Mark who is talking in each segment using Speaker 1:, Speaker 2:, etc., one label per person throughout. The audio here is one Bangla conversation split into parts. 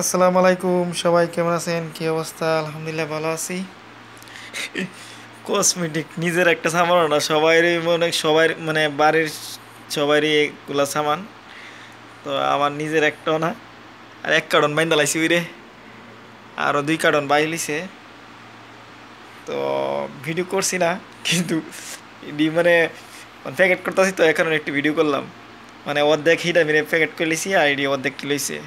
Speaker 1: আসসালামু আলাইকুম সবাই কেমন আছেন কী অবস্থা আলহামদুলিল্লাহ ভালো আছি কসমেটিক নিজের একটা সামান না সবাইরই মানে সবাই মানে বাড়ির সবারই এগুলা সামান তো আমার নিজের একটাও না আর এক কার্টন বাইন্দা লাইছি উইরে আরও দুই কার্টন বাইলিছে তো ভিডিও করছি না কিন্তু মানে প্যাকেট মানে করতেছি তো এখন একটু ভিডিও করলাম মানে অর্ধেক হিটা মেরে প্যাকেট করে লিছি আর এটি অর্ধেক কিলোইছে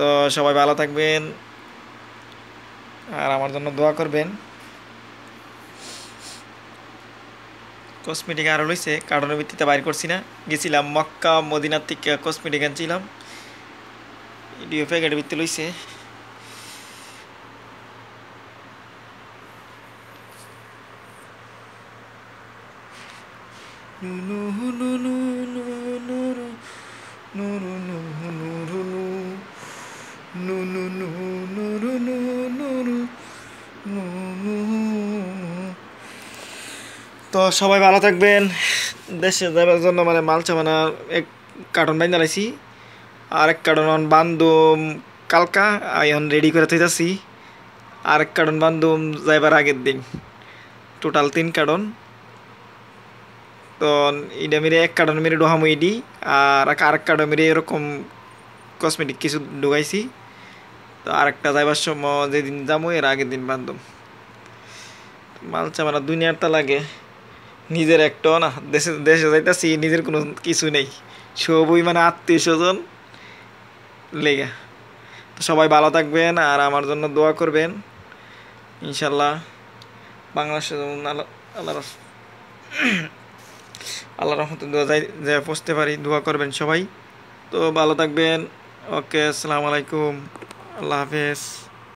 Speaker 1: তো সবাই ভালো থাকবেন আর আমার জন্য দোয়া করবেন কসমেটিক আরো লইছে কারণের ভিত্তিতে বাইর করছি না গেছিলাম মক্কা মদিনার থেকে কসমেটিক আনছিলাম ডিও প্যাকেট ভিত্তি লইছে নুনু নুনু নুনু নুরু নুরু তো সবাই ভালো থাকবেন দেশে যাওয়ার জন্য মানে মাল চামানা এক কার্টন বাইন দাঁড়াইছি আর এক কার্টন বান্ধব কালকা এখন রেডি করে থাকি আর এক কার্টন বান্ধব যাইবার আগের দিন টোটাল তিন কার্টন তো ইডা মেরে এক কার্টন মেরে ডোহামুইডি আর এক আর এক কার্টন মেরে এরকম কসমেটিক কিছু ঢুকাইছি তো আরেকটা যাইবার সময় যেদিন যাবো এর আগের দিন বান্ধব মালচা মারা দুনিয়ার তা লাগে নিজের একটাও না দেশে দেশে যাইতেছি নিজের কোনো কিছু নেই সবই মানে আত্মীয় স্বজন লেগে তো সবাই ভালো থাকবেন আর আমার জন্য দোয়া করবেন ইনশাল্লাহ বাংলা স্বজন আল্লাহ আল্লাহ রহমতে দোয়া যাই যা পারি দোয়া করবেন সবাই তো ভালো থাকবেন Oke, Assalamualaikum. Love Hafiz.